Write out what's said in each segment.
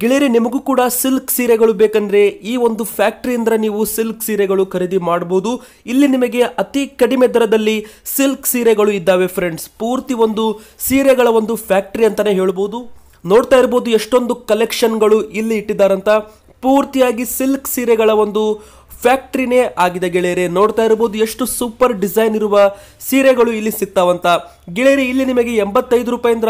ಗೆಳೆಯರೆ ನಿಮಗೂ ಕೂಡ ಸಿಲ್ಕ್ ಸೀರೆಗಳು ಬೇಕಂದ್ರೆ ಈ ಒಂದು ಫ್ಯಾಕ್ಟ್ರಿಯಿಂದ ನೀವು ಸಿಲ್ಕ್ ಸೀರೆಗಳು ಖರೀದಿ ಮಾಡಬಹುದು ಇಲ್ಲಿ ನಿಮಗೆ ಅತಿ ಕಡಿಮೆ ದರದಲ್ಲಿ ಸಿಲ್ಕ್ ಸೀರೆಗಳು ಇದ್ದಾವೆ ಫ್ರೆಂಡ್ಸ್ ಪೂರ್ತಿ ಒಂದು ಸೀರೆಗಳ ಒಂದು ಫ್ಯಾಕ್ಟ್ರಿ ಅಂತಾನೆ ಹೇಳ್ಬೋದು ನೋಡ್ತಾ ಇರ್ಬೋದು ಎಷ್ಟೊಂದು ಕಲೆಕ್ಷನ್ಗಳು ಇಲ್ಲಿ ಅಂತ ಪೂರ್ತಿಯಾಗಿ ಸಿಲ್ಕ್ ಸೀರೆಗಳ ಒಂದು ಫ್ಯಾಕ್ಟ್ರಿನೇ ಆಗಿದೆ ಗೆಳೆಯರೆ ನೋಡ್ತಾ ಇರ್ಬೋದು ಎಷ್ಟು ಸೂಪರ್ ಡಿಸೈನ್ ಇರುವ ಸೀರೆಗಳು ಇಲ್ಲಿ ಸಿಗ್ತಾವಂತ ಗೆಳೆಯರೆ ಇಲ್ಲಿ ನಿಮಗೆ ಎಂಬತ್ತೈದು ರೂಪಾಯಿಂದ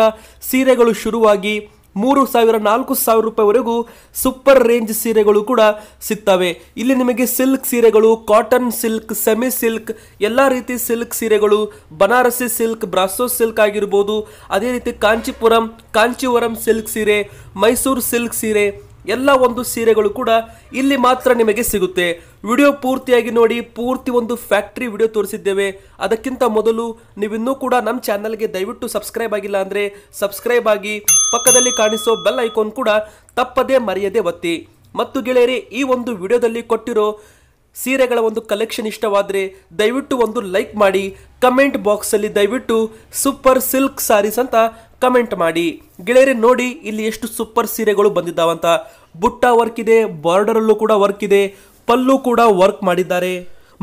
ಸೀರೆಗಳು ಶುರುವಾಗಿ ಮೂರು ಸಾವಿರ ನಾಲ್ಕು ಸಾವಿರ ರೂಪಾಯಿವರೆಗೂ ಸೂಪರ್ ರೇಂಜ್ ಸೀರೆಗಳು ಕೂಡ ಸಿಗ್ತವೆ ಇಲ್ಲಿ ನಿಮಗೆ ಸಿಲ್ಕ್ ಸೀರೆಗಳು ಕಾಟನ್ ಸಿಲ್ಕ್ ಸೆಮಿ ಸಿಲ್ಕ್ ಎಲ್ಲ ರೀತಿ ಸಿಲ್ಕ್ ಸೀರೆಗಳು ಬನಾರಸಿ ಸಿಲ್ಕ್ ಬ್ರಾಸೋ ಸಿಲ್ಕ್ ಆಗಿರ್ಬೋದು ಅದೇ ರೀತಿ ಕಾಂಚಿಪುರಂ ಕಾಂಚಿವರಂ ಸಿಲ್ಕ್ ಸೀರೆ ಮೈಸೂರು ಸಿಲ್ಕ್ ಸೀರೆ ಎಲ್ಲ ಒಂದು ಸೀರೆಗಳು ಕೂಡ ಇಲ್ಲಿ ಮಾತ್ರ ನಿಮಗೆ ಸಿಗುತ್ತೆ ವಿಡಿಯೋ ಪೂರ್ತಿಯಾಗಿ ನೋಡಿ ಪೂರ್ತಿ ಒಂದು ಫ್ಯಾಕ್ಟ್ರಿ ವಿಡಿಯೋ ತೋರಿಸಿದ್ದೇವೆ ಅದಕ್ಕಿಂತ ಮೊದಲು ನೀವಿನ್ನೂ ಕೂಡ ನಮ್ಮ ಚಾನಲ್ಗೆ ದಯವಿಟ್ಟು ಸಬ್ಸ್ಕ್ರೈಬ್ ಆಗಿಲ್ಲ ಅಂದರೆ ಸಬ್ಸ್ಕ್ರೈಬ್ ಆಗಿ ಪಕ್ಕದಲ್ಲಿ ಕಾಣಿಸೋ ಬೆಲ್ ಐಕೋನ್ ಕೂಡ ತಪ್ಪದೇ ಮರೆಯದೆ ಒತ್ತಿ ಮತ್ತು ಗೆಳೆಯರಿ ಈ ಒಂದು ವಿಡಿಯೋದಲ್ಲಿ ಕೊಟ್ಟಿರೋ ಸೀರೆಗಳ ಒಂದು ಕಲೆಕ್ಷನ್ ಇಷ್ಟವಾದರೆ ದಯವಿಟ್ಟು ಒಂದು ಲೈಕ್ ಮಾಡಿ ಕಮೆಂಟ್ ಬಾಕ್ಸಲ್ಲಿ ದಯವಿಟ್ಟು ಸೂಪರ್ ಸಿಲ್ಕ್ ಸಾರೀಸ್ ಅಂತ ಕಮೆಂಟ್ ಮಾಡಿ ಗೆಳೆಯರೆ ನೋಡಿ ಇಲ್ಲಿ ಎಷ್ಟು ಸೂಪರ್ ಸೀರೆಗಳು ಬಂದಿದ್ದಾವಂತ ಬುಟ್ಟ ವರ್ಕ್ ಇದೆ ಬಾರ್ಡರಲ್ಲೂ ಕೂಡ ವರ್ಕ್ ಇದೆ ಪಲ್ಲು ಕೂಡ ವರ್ಕ್ ಮಾಡಿದ್ದಾರೆ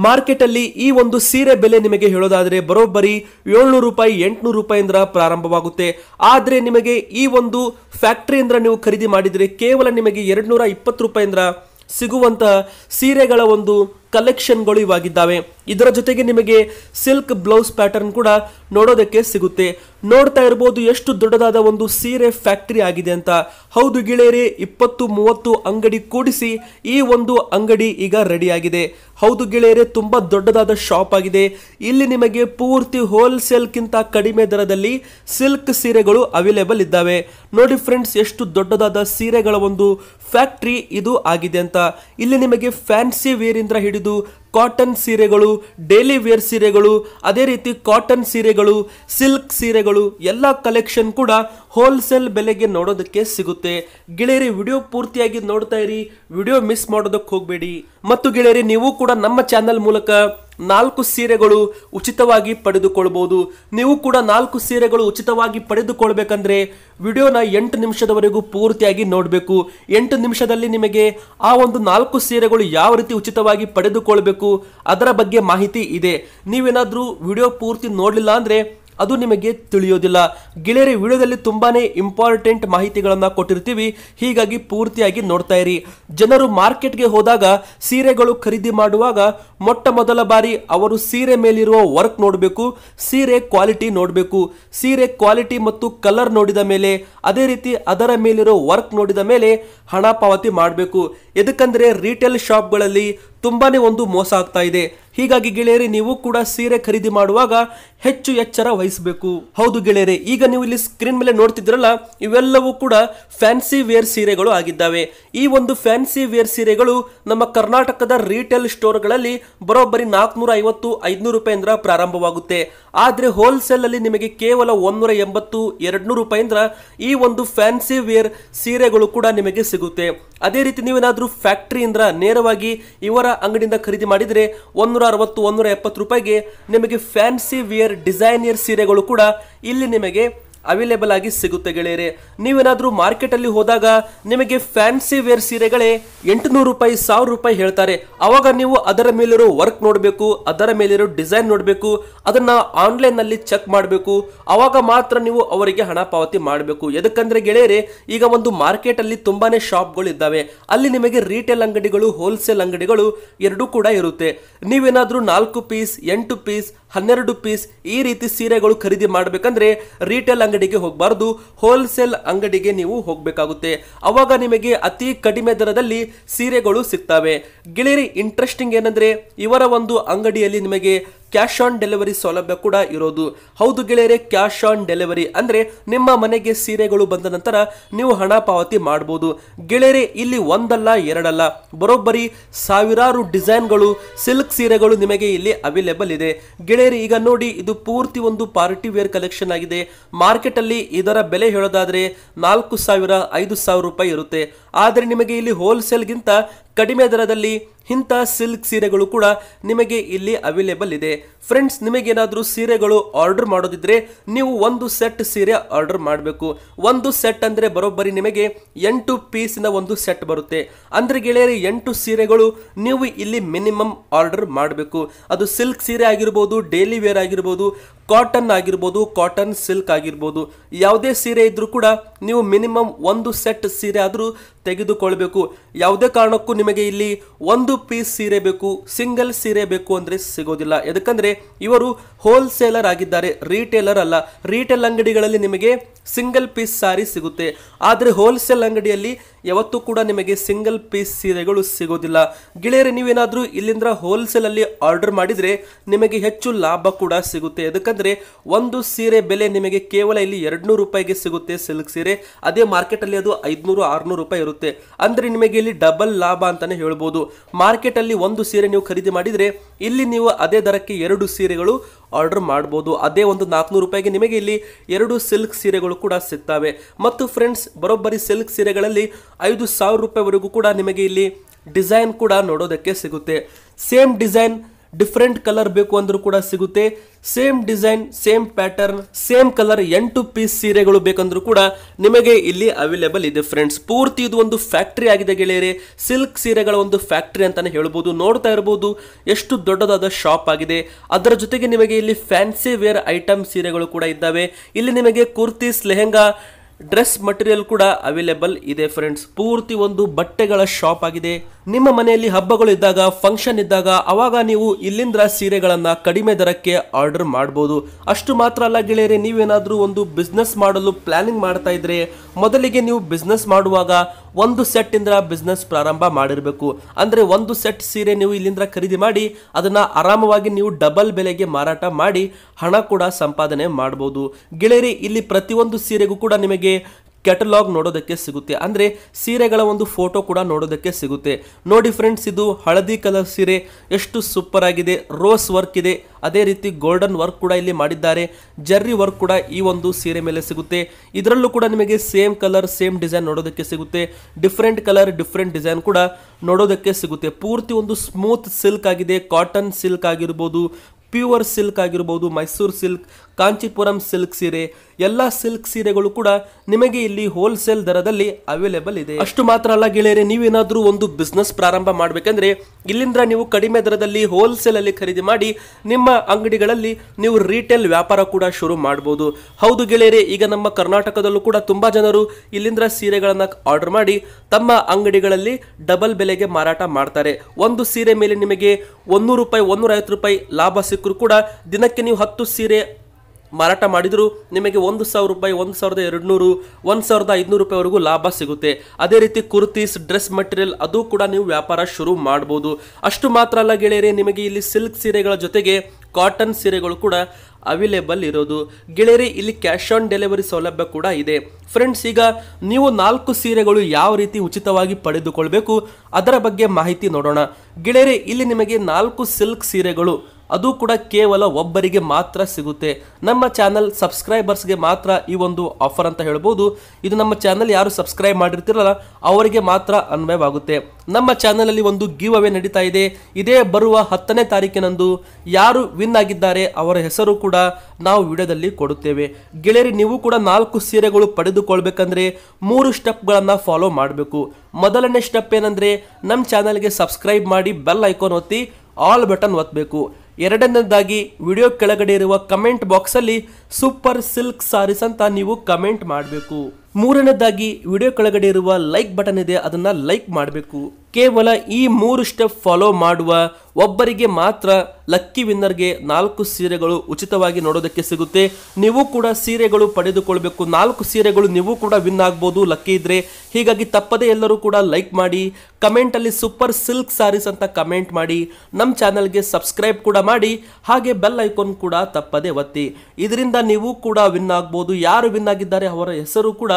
ಮಾರ್ಕೆಟಲ್ಲಿ ಈ ಒಂದು ಸೀರೆ ಬೆಲೆ ನಿಮಗೆ ಹೇಳೋದಾದರೆ ಬರೋಬ್ಬರಿ ಏಳ್ನೂರು ರೂಪಾಯಿ ಎಂಟುನೂರು ರೂಪಾಯಿಂದ ಪ್ರಾರಂಭವಾಗುತ್ತೆ ಆದರೆ ನಿಮಗೆ ಈ ಒಂದು ಫ್ಯಾಕ್ಟ್ರಿಯಿಂದ ನೀವು ಖರೀದಿ ಮಾಡಿದರೆ ಕೇವಲ ನಿಮಗೆ ಎರಡು ನೂರ ಇಪ್ಪತ್ತು ರೂಪಾಯಿಂದ ಸಿಗುವಂತಹ ಸೀರೆಗಳ ಒಂದು ಕಲೆಕ್ಷನ್ಗಳು ಇವಾಗಿದ್ದಾವೆ ಇದರ ಜೊತೆಗೆ ನಿಮಗೆ ಸಿಲ್ಕ್ ಬ್ಲೌಸ್ ಪ್ಯಾಟರ್ನ್ ಕೂಡ ನೋಡೋದಕ್ಕೆ ಸಿಗುತ್ತೆ ನೋಡ್ತಾ ಇರಬಹುದು ಎಷ್ಟು ದೊಡ್ಡದಾದ ಒಂದು ಸೀರೆ ಫ್ಯಾಕ್ಟರಿ ಆಗಿದೆ ಅಂತ ಹೌದು ಗೆಳೆಯರೆ ಇಪ್ಪತ್ತು ಮೂವತ್ತು ಅಂಗಡಿ ಕೂಡಿಸಿ ಈ ಒಂದು ಅಂಗಡಿ ಈಗ ರೆಡಿಯಾಗಿದೆ ಹೌದು ಗೆಳೆಯರೆ ತುಂಬಾ ದೊಡ್ಡದಾದ ಶಾಪ್ ಆಗಿದೆ ಇಲ್ಲಿ ನಿಮಗೆ ಪೂರ್ತಿ ಗಿಂತ ಕಡಿಮೆ ದರದಲ್ಲಿ ಸಿಲ್ಕ್ ಸೀರೆಗಳು ಅವೈಲೇಬಲ್ ಇದ್ದಾವೆ ನೋಡಿ ಫ್ರೆಂಡ್ಸ್ ಎಷ್ಟು ದೊಡ್ಡದಾದ ಸೀರೆಗಳ ಒಂದು ಫ್ಯಾಕ್ಟ್ರಿ ಇದು ಆಗಿದೆ ಅಂತ ಇಲ್ಲಿ ನಿಮಗೆ ಫ್ಯಾನ್ಸಿ ವೇರಿಂದ ಹಿಡಿದು ಹಿಡಿದು ಕಾಟನ್ ಸೀರೆಗಳು ಡೈಲಿ ವೇರ್ ಸೀರೆಗಳು ಅದೇ ರೀತಿ ಕಾಟನ್ ಸೀರೆಗಳು ಸಿಲ್ಕ್ ಸೀರೆಗಳು ಎಲ್ಲ ಕಲೆಕ್ಷನ್ ಕೂಡ ಹೋಲ್ಸೇಲ್ ಬೆಲೆಗೆ ನೋಡೋದಕ್ಕೆ ಸಿಗುತ್ತೆ ಗೆಳೆಯರಿ ವಿಡಿಯೋ ಪೂರ್ತಿಯಾಗಿ ನೋಡ್ತಾ ಇರಿ ವಿಡಿಯೋ ಮಿಸ್ ಮಾಡೋದಕ್ಕೆ ಹೋಗಬೇಡಿ ಮತ್ತು ಗೆಳೆಯರಿ ನೀವು ಕೂಡ ನಮ್ಮ ಚಾನೆಲ್ ಮೂಲಕ ನಾಲ್ಕು ಸೀರೆಗಳು ಉಚಿತವಾಗಿ ಪಡೆದುಕೊಳ್ಬೋದು ನೀವು ಕೂಡ ನಾಲ್ಕು ಸೀರೆಗಳು ಉಚಿತವಾಗಿ ಪಡೆದುಕೊಳ್ಬೇಕಂದ್ರೆ ವಿಡಿಯೋನ ಎಂಟು ನಿಮಿಷದವರೆಗೂ ಪೂರ್ತಿಯಾಗಿ ನೋಡಬೇಕು ಎಂಟು ನಿಮಿಷದಲ್ಲಿ ನಿಮಗೆ ಆ ಒಂದು ನಾಲ್ಕು ಸೀರೆಗಳು ಯಾವ ರೀತಿ ಉಚಿತವಾಗಿ ಪಡೆದುಕೊಳ್ಬೇಕು ಅದರ ಬಗ್ಗೆ ಮಾಹಿತಿ ಇದೆ ನೀವೇನಾದರೂ ವಿಡಿಯೋ ಪೂರ್ತಿ ನೋಡಲಿಲ್ಲ ಅಂದರೆ ಅದು ನಿಮಗೆ ತಿಳಿಯೋದಿಲ್ಲ ಗೆಳೆಯರಿ ವಿಡಿಯೋದಲ್ಲಿ ತುಂಬಾನೇ ಇಂಪಾರ್ಟೆಂಟ್ ಮಾಹಿತಿಗಳನ್ನು ಕೊಟ್ಟಿರ್ತೀವಿ ಹೀಗಾಗಿ ಪೂರ್ತಿಯಾಗಿ ನೋಡ್ತಾ ಇರಿ ಜನರು ಮಾರ್ಕೆಟ್ಗೆ ಹೋದಾಗ ಸೀರೆಗಳು ಖರೀದಿ ಮಾಡುವಾಗ ಮೊಟ್ಟ ಮೊದಲ ಬಾರಿ ಅವರು ಸೀರೆ ಮೇಲಿರುವ ವರ್ಕ್ ನೋಡಬೇಕು ಸೀರೆ ಕ್ವಾಲಿಟಿ ನೋಡಬೇಕು ಸೀರೆ ಕ್ವಾಲಿಟಿ ಮತ್ತು ಕಲರ್ ನೋಡಿದ ಮೇಲೆ ಅದೇ ರೀತಿ ಅದರ ಮೇಲಿರೋ ವರ್ಕ್ ನೋಡಿದ ಮೇಲೆ ಹಣ ಪಾವತಿ ಮಾಡಬೇಕು ಎದಕ್ಕಂದರೆ ರೀಟೇಲ್ ಶಾಪ್ಗಳಲ್ಲಿ ತುಂಬಾ ಒಂದು ಮೋಸ ಆಗ್ತಾ ಇದೆ ಹೀಗಾಗಿ ಗೆಳೆಯರಿ ನೀವು ಕೂಡ ಸೀರೆ ಖರೀದಿ ಮಾಡುವಾಗ ಹೆಚ್ಚು ಎಚ್ಚರ ವಹಿಸಬೇಕು ಹೌದು ಗೆಳೆಯರೆ ಈಗ ನೀವು ಇಲ್ಲಿ ಸ್ಕ್ರೀನ್ ಮೇಲೆ ನೋಡ್ತಿದ್ರಲ್ಲ ಇವೆಲ್ಲವೂ ಕೂಡ ಫ್ಯಾನ್ಸಿ ವೇರ್ ಸೀರೆಗಳು ಆಗಿದ್ದಾವೆ ಈ ಒಂದು ಫ್ಯಾನ್ಸಿ ವೇರ್ ಸೀರೆಗಳು ನಮ್ಮ ಕರ್ನಾಟಕದ ರೀಟೇಲ್ ಸ್ಟೋರ್ಗಳಲ್ಲಿ ಬರೋಬ್ಬರಿ ನಾಲ್ಕುನೂರ ಐವತ್ತು ಐದುನೂರು ರೂಪಾಯಿಂದ ಪ್ರಾರಂಭವಾಗುತ್ತೆ ಆದರೆ ಹೋಲ್ಸೇಲ್ ಅಲ್ಲಿ ನಿಮಗೆ ಕೇವಲ ಒಂದೂರ ಎಂಬತ್ತು ಎರಡ್ನೂರು ರೂಪಾಯಿಂದ ಈ ಒಂದು ಫ್ಯಾನ್ಸಿ ವೇರ್ ಸೀರೆಗಳು ಕೂಡ ನಿಮಗೆ ಸಿಗುತ್ತೆ ಅದೇ ರೀತಿ ನೀವೇನಾದರೂ ಫ್ಯಾಕ್ಟ್ರಿಯಿಂದ ನೇರವಾಗಿ ಇವರ ಅವರ ಅಂಗಡಿಯಿಂದ ಖರೀದಿ ಮಾಡಿದರೆ ಒಂದೂರ ಅರವತ್ತು ಒಂದೂರ ಎಪ್ಪತ್ತು ರೂಪಾಯಿಗೆ ನಿಮಗೆ ಫ್ಯಾನ್ಸಿ ವಿಯರ್ ಡಿಸೈನಿಯರ್ ಸೀರೆಗಳು ಕೂಡ ಇಲ್ಲಿ ನಿಮಗೆ ಅವೈಲೇಬಲ್ ಆಗಿ ಸಿಗುತ್ತೆ ಗೆಳೆಯರೆ ನೀವೇನಾದರೂ ಮಾರ್ಕೆಟಲ್ಲಿ ಹೋದಾಗ ನಿಮಗೆ ಫ್ಯಾನ್ಸಿ ವೇರ್ ಸೀರೆಗಳೇ ಎಂಟುನೂರು ರೂಪಾಯಿ ಸಾವಿರ ರೂಪಾಯಿ ಹೇಳ್ತಾರೆ ಅವಾಗ ನೀವು ಅದರ ಮೇಲಿರೋ ವರ್ಕ್ ನೋಡಬೇಕು ಅದರ ಮೇಲಿರೋ ಡಿಸೈನ್ ನೋಡಬೇಕು ಅದನ್ನು ಆನ್ಲೈನ್ನಲ್ಲಿ ಚೆಕ್ ಮಾಡಬೇಕು ಅವಾಗ ಮಾತ್ರ ನೀವು ಅವರಿಗೆ ಹಣ ಪಾವತಿ ಮಾಡಬೇಕು ಎದಕ್ಕಂದರೆ ಗೆಳೆಯರೆ ಈಗ ಒಂದು ಮಾರ್ಕೆಟಲ್ಲಿ ತುಂಬಾ ಶಾಪ್ಗಳು ಇದ್ದಾವೆ ಅಲ್ಲಿ ನಿಮಗೆ ರೀಟೇಲ್ ಅಂಗಡಿಗಳು ಹೋಲ್ಸೇಲ್ ಅಂಗಡಿಗಳು ಎರಡೂ ಕೂಡ ಇರುತ್ತೆ ನೀವೇನಾದರೂ ನಾಲ್ಕು ಪೀಸ್ ಎಂಟು ಪೀಸ್ ಹನ್ನೆರಡು ಪೀಸ್ ಈ ರೀತಿ ಸೀರೆಗಳು ಖರೀದಿ ಮಾಡಬೇಕಂದ್ರೆ ರೀಟೇಲ್ ಅಂಗಡಿಗೆ ಹೋಗಬಾರ್ದು ಹೋಲ್ಸೇಲ್ ಅಂಗಡಿಗೆ ನೀವು ಹೋಗಬೇಕಾಗುತ್ತೆ ಅವಾಗ ನಿಮಗೆ ಅತಿ ಕಡಿಮೆ ದರದಲ್ಲಿ ಸೀರೆಗಳು ಸಿಗ್ತವೆ ಗೆಳೆಯರಿ ಇಂಟ್ರೆಸ್ಟಿಂಗ್ ಏನಂದ್ರೆ ಇವರ ಒಂದು ಅಂಗಡಿಯಲ್ಲಿ ನಿಮಗೆ ಕ್ಯಾಶ್ ಆನ್ ಡೆಲಿವರಿ ಸೌಲಭ್ಯ ಕೂಡ ಇರೋದು ಹೌದು ಗೆಳೆಯರೆ ಕ್ಯಾಶ್ ಆನ್ ಡೆಲಿವರಿ ಅಂದರೆ ನಿಮ್ಮ ಮನೆಗೆ ಸೀರೆಗಳು ಬಂದ ನಂತರ ನೀವು ಹಣ ಪಾವತಿ ಮಾಡ್ಬೋದು ಗೆಳೆಯರೇ ಇಲ್ಲಿ ಒಂದಲ್ಲ ಎರಡಲ್ಲ ಬರೋಬ್ಬರಿ ಸಾವಿರಾರು ಡಿಸೈನ್ಗಳು ಸಿಲ್ಕ್ ಸೀರೆಗಳು ನಿಮಗೆ ಇಲ್ಲಿ ಅವೈಲೇಬಲ್ ಇದೆ ಗೆಳೆಯರಿ ಈಗ ನೋಡಿ ಇದು ಪೂರ್ತಿ ಒಂದು ಪಾರ್ಟಿ ವೇರ್ ಕಲೆಕ್ಷನ್ ಆಗಿದೆ ಮಾರ್ಕೆಟಲ್ಲಿ ಇದರ ಬೆಲೆ ಹೇಳೋದಾದರೆ ನಾಲ್ಕು ಸಾವಿರ ಐದು ಸಾವಿರ ರೂಪಾಯಿ ಇರುತ್ತೆ ಆದರೆ ನಿಮಗೆ ಇಲ್ಲಿ ಹೋಲ್ಸೇಲ್ಗಿಂತ ಕಡಿಮೆ ದರದಲ್ಲಿ ಇಂಥ ಸಿಲ್ಕ್ ಸೀರೆಗಳು ಕೂಡ ನಿಮಗೆ ಇಲ್ಲಿ ಅವೈಲೇಬಲ್ ಇದೆ ಫ್ರೆಂಡ್ಸ್ ನಿಮಗೇನಾದರೂ ಸೀರೆಗಳು ಆರ್ಡರ್ ಮಾಡೋದಿದ್ರೆ ನೀವು ಒಂದು ಸೆಟ್ ಸೀರೆ ಆರ್ಡರ್ ಮಾಡಬೇಕು ಒಂದು ಸೆಟ್ ಅಂದರೆ ಬರೋಬ್ಬರಿ ನಿಮಗೆ ಎಂಟು ಪೀಸಿನ ಒಂದು ಸೆಟ್ ಬರುತ್ತೆ ಅಂದರೆ ಗೆಳೆಯರಿ ಎಂಟು ಸೀರೆಗಳು ನೀವು ಇಲ್ಲಿ ಮಿನಿಮಮ್ ಆರ್ಡರ್ ಮಾಡಬೇಕು ಅದು ಸಿಲ್ಕ್ ಸೀರೆ ಆಗಿರ್ಬೋದು ಡೈಲಿ ವೇರ್ ಆಗಿರ್ಬೋದು ಕಾಟನ್ ಆಗಿರ್ಬೋದು ಕಾಟನ್ ಸಿಲ್ಕ್ ಆಗಿರ್ಬೋದು ಯಾವುದೇ ಸೀರೆ ಇದ್ದರೂ ಕೂಡ ನೀವು ಮಿನಿಮಮ್ ಒಂದು ಸೆಟ್ ಸೀರೆ ಆದರೂ ತೆಗೆದುಕೊಳ್ಬೇಕು ಯಾವುದೇ ಕಾರಣಕ್ಕೂ ನಿಮಗೆ ಇಲ್ಲಿ ಒಂದು ಪೀಸ್ ಸೀರೆ ಬೇಕು ಸಿಂಗಲ್ ಸೀರೆ ಬೇಕು ಅಂದರೆ ಸಿಗೋದಿಲ್ಲ ಯಾಕಂದರೆ ಇವರು ಹೋಲ್ಸೇಲರ್ ಆಗಿದ್ದಾರೆ ರೀಟೇಲರ್ ಅಲ್ಲ ರೀಟೇಲ್ ಅಂಗಡಿಗಳಲ್ಲಿ ನಿಮಗೆ ಸಿಂಗಲ್ ಪೀಸ್ ಸಾರಿ ಸಿಗುತ್ತೆ ಆದರೆ ಹೋಲ್ಸೇಲ್ ಅಂಗಡಿಯಲ್ಲಿ ಯಾವತ್ತೂ ಕೂಡ ನಿಮಗೆ ಸಿಂಗಲ್ ಪೀಸ್ ಸೀರೆಗಳು ಸಿಗೋದಿಲ್ಲ ಗೆಳೆಯರೆ ನೀವೇನಾದರೂ ಇಲ್ಲಿಂದ ಹೋಲ್ಸೇಲಲ್ಲಿ ಆರ್ಡರ್ ಮಾಡಿದರೆ ನಿಮಗೆ ಹೆಚ್ಚು ಲಾಭ ಕೂಡ ಸಿಗುತ್ತೆ ಯಾಕಂದರೆ ಒಂದು ಸೀರೆ ಬೆಲೆ ನಿಮಗೆ ಕೇವಲ ಇಲ್ಲಿ ನೂರು ರೂಪಾಯಿಗೆ ಸಿಗುತ್ತೆ ಸಿಲ್ಕ್ ಸೀರೆ ಅದೇ ಮಾರ್ಕೆಟಲ್ಲಿ ಅದು ಐದುನೂರು ಆರುನೂರು ರೂಪಾಯಿ ಇರುತ್ತೆ ಬರುತ್ತೆ ಅಂದರೆ ನಿಮಗೆ ಇಲ್ಲಿ ಡಬಲ್ ಲಾಭ ಅಂತಲೇ ಹೇಳ್ಬೋದು ಮಾರ್ಕೆಟಲ್ಲಿ ಒಂದು ಸೀರೆ ನೀವು ಖರೀದಿ ಮಾಡಿದರೆ ಇಲ್ಲಿ ನೀವು ಅದೇ ದರಕ್ಕೆ ಎರಡು ಸೀರೆಗಳು ಆರ್ಡರ್ ಮಾಡ್ಬೋದು ಅದೇ ಒಂದು ನಾಲ್ಕುನೂರು ರೂಪಾಯಿಗೆ ನಿಮಗೆ ಇಲ್ಲಿ ಎರಡು ಸಿಲ್ಕ್ ಸೀರೆಗಳು ಕೂಡ ಸಿಗ್ತವೆ ಮತ್ತು ಫ್ರೆಂಡ್ಸ್ ಬರೋಬ್ಬರಿ ಸಿಲ್ಕ್ ಸೀರೆಗಳಲ್ಲಿ ಐದು ಸಾವಿರ ರೂಪಾಯಿವರೆಗೂ ಕೂಡ ನಿಮಗೆ ಇಲ್ಲಿ ಡಿಸೈನ್ ಕೂಡ ನೋಡೋದಕ್ಕೆ ಸಿಗುತ್ತೆ ಸೇಮ್ ಡಿಸೈನ್ ಡಿಫ್ರೆಂಟ್ ಕಲರ್ ಬೇಕು ಅಂದ್ರೂ ಕೂಡ ಸಿಗುತ್ತೆ same design same pattern same colour ಎಂಟು ಪೀಸ್ ಸೀರೆಗಳು ಬೇಕಂದ್ರೂ ಕೂಡ ನಿಮಗೆ ಇಲ್ಲಿ ಅವೈಲೇಬಲ್ ಇದೆ ಫ್ರೆಂಡ್ಸ್ ಪೂರ್ತಿ ಇದು ಒಂದು ಫ್ಯಾಕ್ಟ್ರಿ ಆಗಿದೆ ಗೆಳೆಯರೆ ಸಿಲ್ಕ್ ಸೀರೆಗಳ ಒಂದು ಫ್ಯಾಕ್ಟ್ರಿ ಅಂತಾನೆ ಹೇಳ್ಬೋದು ನೋಡ್ತಾ ಇರಬಹುದು ಎಷ್ಟು ದೊಡ್ಡದಾದ ಶಾಪ್ ಆಗಿದೆ ಅದರ ಜೊತೆಗೆ ನಿಮಗೆ ಇಲ್ಲಿ ಫ್ಯಾನ್ಸಿ ವೇರ್ ಐಟಮ್ ಸೀರೆಗಳು ಕೂಡ ಇದ್ದಾವೆ ಇಲ್ಲಿ ನಿಮಗೆ ಕುರ್ತೀಸ್ ಲೆಹೆಂಗಾ ಡ್ರೆಸ್ ಮಟೀರಿಯಲ್ ಕೂಡ ಅವೈಲೇಬಲ್ ಇದೆ ಫ್ರೆಂಡ್ಸ್ ಪೂರ್ತಿ ಒಂದು ಬಟ್ಟೆಗಳ ಶಾಪ್ ಆಗಿದೆ ನಿಮ್ಮ ಮನೆಯಲ್ಲಿ ಹಬ್ಬಗಳು ಇದ್ದಾಗ ಫಂಕ್ಷನ್ ಇದ್ದಾಗ ಅವಾಗ ನೀವು ಇಲ್ಲಿಂದ ಸೀರೆಗಳನ್ನು ಕಡಿಮೆ ದರಕ್ಕೆ ಆರ್ಡರ್ ಮಾಡ್ಬೋದು ಅಷ್ಟು ಮಾತ್ರ ಅಲ್ಲ ಗೆಳೆಯರೆ ನೀವೇನಾದರೂ ಒಂದು ಬಿಸ್ನೆಸ್ ಮಾಡಲು ಪ್ಲಾನಿಂಗ್ ಮಾಡ್ತಾ ಇದ್ರೆ ಮೊದಲಿಗೆ ನೀವು ಬಿಸ್ನೆಸ್ ಮಾಡುವಾಗ ಒಂದು ಸೆಟ್ ಸೆಟ್ಟಿಂದ ಬಿಸ್ನೆಸ್ ಪ್ರಾರಂಭ ಮಾಡಿರಬೇಕು ಅಂದರೆ ಒಂದು ಸೆಟ್ ಸೀರೆ ನೀವು ಇಲ್ಲಿಂದ ಖರೀದಿ ಮಾಡಿ ಅದನ್ನು ಆರಾಮವಾಗಿ ನೀವು ಡಬಲ್ ಬೆಲೆಗೆ ಮಾರಾಟ ಮಾಡಿ ಹಣ ಕೂಡ ಸಂಪಾದನೆ ಮಾಡ್ಬೋದು ಗೆಳೆಯರಿ ಇಲ್ಲಿ ಪ್ರತಿಯೊಂದು ಸೀರೆಗೂ ಕೂಡ ನಿಮಗೆ ಕ್ಯಾಟಲಾಗ್ ನೋಡೋದಕ್ಕೆ ಸಿಗುತ್ತೆ ಅಂದರೆ ಸೀರೆಗಳ ಒಂದು ಫೋಟೋ ಕೂಡ ನೋಡೋದಕ್ಕೆ ಸಿಗುತ್ತೆ ನೋಡಿ ಫ್ರೆಂಡ್ಸ್ ಇದು ಹಳದಿ ಕಲರ್ ಸೀರೆ ಎಷ್ಟು ಸೂಪರ್ ಆಗಿದೆ ರೋಸ್ ವರ್ಕ್ ಇದೆ ಅದೇ ರೀತಿ ಗೋಲ್ಡನ್ ವರ್ಕ್ ಕೂಡ ಇಲ್ಲಿ ಮಾಡಿದ್ದಾರೆ ಜರ್ರಿ ವರ್ಕ್ ಕೂಡ ಈ ಒಂದು ಸೀರೆ ಮೇಲೆ ಸಿಗುತ್ತೆ ಇದರಲ್ಲೂ ಕೂಡ ನಿಮಗೆ ಸೇಮ್ ಕಲರ್ ಸೇಮ್ ಡಿಸೈನ್ ನೋಡೋದಕ್ಕೆ ಸಿಗುತ್ತೆ ಡಿಫ್ರೆಂಟ್ ಕಲರ್ ಡಿಫ್ರೆಂಟ್ ಡಿಸೈನ್ ಕೂಡ ನೋಡೋದಕ್ಕೆ ಸಿಗುತ್ತೆ ಪೂರ್ತಿ ಒಂದು ಸ್ಮೂತ್ ಸಿಲ್ಕ್ ಆಗಿದೆ ಕಾಟನ್ ಸಿಲ್ಕ್ ಆಗಿರ್ಬೋದು ಪ್ಯೂರ್ ಸಿಲ್ಕ್ ಆಗಿರ್ಬೋದು ಮೈಸೂರು ಸಿಲ್ಕ್ ಕಾಂಚಿಪುರಂ ಸಿಲ್ಕ್ ಸೀರೆ ಎಲ್ಲ ಸಿಲ್ಕ್ ಸೀರೆಗಳು ಕೂಡ ನಿಮಗೆ ಇಲ್ಲಿ ಹೋಲ್ಸೇಲ್ ದರದಲ್ಲಿ ಅವೈಲೇಬಲ್ ಇದೆ ಅಷ್ಟು ಮಾತ್ರ ಅಲ್ಲ ಗೆಳೆಯರೆ ನೀವೇನಾದರೂ ಒಂದು ಬಿಸ್ನೆಸ್ ಪ್ರಾರಂಭ ಮಾಡಬೇಕಂದ್ರೆ ಇಲ್ಲಿಂದ ನೀವು ಕಡಿಮೆ ದರದಲ್ಲಿ ಹೋಲ್ಸೇಲ್ ಅಲ್ಲಿ ಖರೀದಿ ಮಾಡಿ ನಿಮ್ಮ ಅಂಗಡಿಗಳಲ್ಲಿ ನೀವು ರೀಟೇಲ್ ವ್ಯಾಪಾರ ಕೂಡ ಶುರು ಮಾಡಬಹುದು ಹೌದು ಗೆಳೆಯರೆ ಈಗ ನಮ್ಮ ಕರ್ನಾಟಕದಲ್ಲೂ ಕೂಡ ತುಂಬಾ ಜನರು ಇಲ್ಲಿಂದ ಸೀರೆಗಳನ್ನ ಆರ್ಡರ್ ಮಾಡಿ ತಮ್ಮ ಅಂಗಡಿಗಳಲ್ಲಿ ಡಬಲ್ ಬೆಲೆಗೆ ಮಾರಾಟ ಮಾಡ್ತಾರೆ ಒಂದು ಸೀರೆ ಮೇಲೆ ನಿಮಗೆ ಒಂದು ರೂಪಾಯಿ ಒಂದೂರ ಐವತ್ತು ರೂಪಾಯಿ ಲಾಭ ಕೂಡ ದಿನಕ್ಕೆ ನೀವು ಹತ್ತು ಸೀರೆ ಮಾರಾಟ ಮಾಡಿದರೂ ನಿಮಗೆ ಒಂದು ಸಾವಿರ ರೂಪಾಯಿ ಒಂದು ಸಾವಿರದ ಎರಡು ನೂರು ಒಂದು ಸಾವಿರದ ಐದುನೂರು ರೂಪಾಯಿವರೆಗೂ ಲಾಭ ಸಿಗುತ್ತೆ ಅದೇ ರೀತಿ ಕುರ್ತೀಸ್ ಡ್ರೆಸ್ ಮಟೀರಿಯಲ್ ಅದು ಕೂಡ ನೀವು ವ್ಯಾಪಾರ ಶುರು ಮಾಡ್ಬೋದು ಅಷ್ಟು ಮಾತ್ರ ಅಲ್ಲ ಗೆಳೆಯರೇ ನಿಮಗೆ ಇಲ್ಲಿ ಸಿಲ್ಕ್ ಸೀರೆಗಳ ಜೊತೆಗೆ ಕಾಟನ್ ಸೀರೆಗಳು ಕೂಡ ಅವೈಲೇಬಲ್ ಇರೋದು ಗೆಳೆಯರಿ ಇಲ್ಲಿ ಕ್ಯಾಶ್ ಆನ್ ಡೆಲಿವರಿ ಸೌಲಭ್ಯ ಕೂಡ ಇದೆ ಫ್ರೆಂಡ್ಸ್ ಈಗ ನೀವು ನಾಲ್ಕು ಸೀರೆಗಳು ಯಾವ ರೀತಿ ಉಚಿತವಾಗಿ ಪಡೆದುಕೊಳ್ಬೇಕು ಅದರ ಬಗ್ಗೆ ಮಾಹಿತಿ ನೋಡೋಣ ಗೆಳೆಯರಿ ಇಲ್ಲಿ ನಿಮಗೆ ನಾಲ್ಕು ಸಿಲ್ಕ್ ಸೀರೆಗಳು ಅದು ಕೂಡ ಕೇವಲ ಒಬ್ಬರಿಗೆ ಮಾತ್ರ ಸಿಗುತ್ತೆ ನಮ್ಮ ಚಾನಲ್ ಸಬ್ಸ್ಕ್ರೈಬರ್ಸ್ಗೆ ಮಾತ್ರ ಈ ಒಂದು ಆಫರ್ ಅಂತ ಹೇಳ್ಬೋದು ಇದು ನಮ್ಮ ಚಾನಲ್ ಯಾರು ಸಬ್ಸ್ಕ್ರೈಬ್ ಮಾಡಿರ್ತಿರಲ್ಲ ಅವರಿಗೆ ಮಾತ್ರ ಅನ್ವಯವಾಗುತ್ತೆ ನಮ್ಮ ಚಾನಲಲ್ಲಿ ಒಂದು ಗಿವ್ ಅವೇ ನಡೀತಾ ಇದೆ ಇದೇ ಬರುವ ಹತ್ತನೇ ತಾರೀಕಿನಂದು ಯಾರು ವಿನ್ ಆಗಿದ್ದಾರೆ ಅವರ ಹೆಸರು ಕೂಡ ನಾವು ವಿಡಿಯೋದಲ್ಲಿ ಕೊಡುತ್ತೇವೆ ಗೆಳೆಯರಿ ನೀವು ಕೂಡ ನಾಲ್ಕು ಸೀರೆಗಳು ಪಡೆದುಕೊಳ್ಬೇಕಂದ್ರೆ ಮೂರು ಸ್ಟೆಪ್ಗಳನ್ನು ಫಾಲೋ ಮಾಡಬೇಕು ಮೊದಲನೇ ಸ್ಟೆಪ್ ಏನಂದರೆ ನಮ್ಮ ಚಾನಲ್ಗೆ ಸಬ್ಸ್ಕ್ರೈಬ್ ಮಾಡಿ ಬೆಲ್ ಐಕಾನ್ ಒತ್ತಿ ಆಲ್ ಬಟನ್ ಒತ್ತಬೇಕು ಎರಡನೇದಾಗಿ ವಿಡಿಯೋ ಕೆಳಗಡೆ ಇರುವ ಕಮೆಂಟ್ ಬಾಕ್ಸಲ್ಲಿ ಸೂಪರ್ ಸಿಲ್ಕ್ ಸಾರೀಸ್ ಅಂತ ನೀವು ಕಮೆಂಟ್ ಮಾಡಬೇಕು ಮೂರನೇದಾಗಿ ವಿಡಿಯೋ ಕೆಳಗಡೆ ಇರುವ ಲೈಕ್ ಬಟನ್ ಇದೆ ಅದನ್ನು ಲೈಕ್ ಮಾಡಬೇಕು ಕೇವಲ ಈ ಮೂರು ಸ್ಟೆಪ್ ಫಾಲೋ ಮಾಡುವ ಒಬ್ಬರಿಗೆ ಮಾತ್ರ ಲಕ್ಕಿ ವಿನ್ನರ್ಗೆ ನಾಲ್ಕು ಸೀರೆಗಳು ಉಚಿತವಾಗಿ ನೋಡೋದಕ್ಕೆ ಸಿಗುತ್ತೆ ನೀವು ಕೂಡ ಸೀರೆಗಳು ಪಡೆದುಕೊಳ್ಬೇಕು ನಾಲ್ಕು ಸೀರೆಗಳು ನೀವು ಕೂಡ ವಿನ್ ಆಗ್ಬೋದು ಲಕ್ಕಿ ಇದ್ರೆ ಹೀಗಾಗಿ ತಪ್ಪದೇ ಎಲ್ಲರೂ ಕೂಡ ಲೈಕ್ ಮಾಡಿ ಕಮೆಂಟಲ್ಲಿ ಸೂಪರ್ ಸಿಲ್ಕ್ ಸಾರೀಸ್ ಅಂತ ಕಮೆಂಟ್ ಮಾಡಿ ನಮ್ಮ ಚಾನಲ್ಗೆ ಸಬ್ಸ್ಕ್ರೈಬ್ ಕೂಡ ಮಾಡಿ ಹಾಗೆ ಬೆಲ್ ಐಕಾನ್ ಕೂಡ ತಪ್ಪದೇ ಒತ್ತಿ ಇದರಿಂದ ನೀವು ಕೂಡ ವಿನ್ ಆಗ್ಬೋದು ಯಾರು ವಿನ್ ಆಗಿದ್ದಾರೆ ಅವರ ಹೆಸರು ಕೂಡ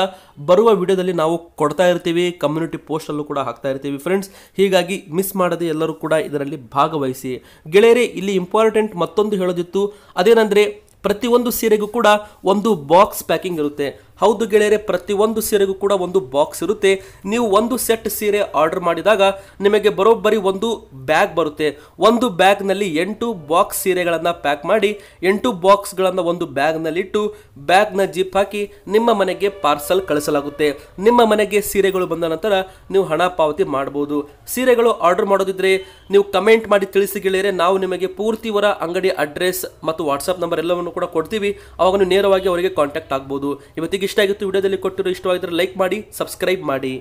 ಬರುವ ವಿಡಿಯೋದಲ್ಲಿ ನಾವು ಕೊಡ್ತಾ ಇರ್ತೀವಿ ಕಮ್ಯುನಿಟಿ ಪೋಸ್ಟಲ್ಲೂ ಕೂಡ ಹಾಕ್ತಾ ಇರ್ತೀವಿ ಫ್ರೆಂಡ್ಸ್ ಹೀಗಾಗಿ ಮಿಸ್ ಮಾಡದೆ ಎಲ್ಲರೂ ಕೂಡ ಇದರಲ್ಲಿ ಭಾಗವಹಿಸಿ ಗೆಳೆಯರೇ ಇಲ್ಲಿ ಇಂಪಾರ್ಟೆಂಟ್ ಮತ್ತೊಂದು ಹೇಳೋದಿತ್ತು ಅದೇನೆಂದರೆ ಪ್ರತಿಯೊಂದು ಸೀರೆಗೂ ಕೂಡ ಒಂದು ಬಾಕ್ಸ್ ಪ್ಯಾಕಿಂಗ್ ಇರುತ್ತೆ ಹೌದು ಗೆಳೆಯರೆ ಪ್ರತಿಯೊಂದು ಸೀರೆಗೂ ಕೂಡ ಒಂದು ಬಾಕ್ಸ್ ಇರುತ್ತೆ ನೀವು ಒಂದು ಸೆಟ್ ಸೀರೆ ಆರ್ಡರ್ ಮಾಡಿದಾಗ ನಿಮಗೆ ಬರೋಬ್ಬರಿ ಒಂದು ಬ್ಯಾಗ್ ಬರುತ್ತೆ ಒಂದು ಬ್ಯಾಗ್ನಲ್ಲಿ ಎಂಟು ಬಾಕ್ಸ್ ಸೀರೆಗಳನ್ನು ಪ್ಯಾಕ್ ಮಾಡಿ ಎಂಟು ಬಾಕ್ಸ್ಗಳನ್ನು ಒಂದು ಬ್ಯಾಗ್ನಲ್ಲಿ ಇಟ್ಟು ಬ್ಯಾಗ್ನ ಜಿಪ್ ಹಾಕಿ ನಿಮ್ಮ ಮನೆಗೆ ಪಾರ್ಸಲ್ ಕಳಿಸಲಾಗುತ್ತೆ ನಿಮ್ಮ ಮನೆಗೆ ಸೀರೆಗಳು ಬಂದ ನಂತರ ನೀವು ಹಣ ಪಾವತಿ ಮಾಡಬಹುದು ಸೀರೆಗಳು ಆರ್ಡರ್ ಮಾಡೋದಿದ್ರೆ ನೀವು ಕಮೆಂಟ್ ಮಾಡಿ ತಿಳಿಸಿ ಗೆಳೆಯರೆ ನಾವು ನಿಮಗೆ ಪೂರ್ತಿವರ ಅಂಗಡಿ ಅಡ್ರೆಸ್ ಮತ್ತು ವಾಟ್ಸಪ್ ನಂಬರ್ ಎಲ್ಲವನ್ನು ಕೂಡ ಕೊಡ್ತೀವಿ ಅವಾಗ ನೇರವಾಗಿ ಅವರಿಗೆ ಕಾಂಟ್ಯಾಕ್ಟ್ ಆಗ್ಬೋದು ಇವತ್ತಿಗೆ ಇಷ್ಟ ಆಗಿತ್ತು ವಿಡಿಯೋದಲ್ಲಿ ಕೊಟ್ಟಿರೋ ಇಷ್ಟವಾದರೆ ಲೈಕ್ ಮಾಡಿ ಸಬ್ಸ್ಕ್ರೈಬ್ ಮಾಡಿ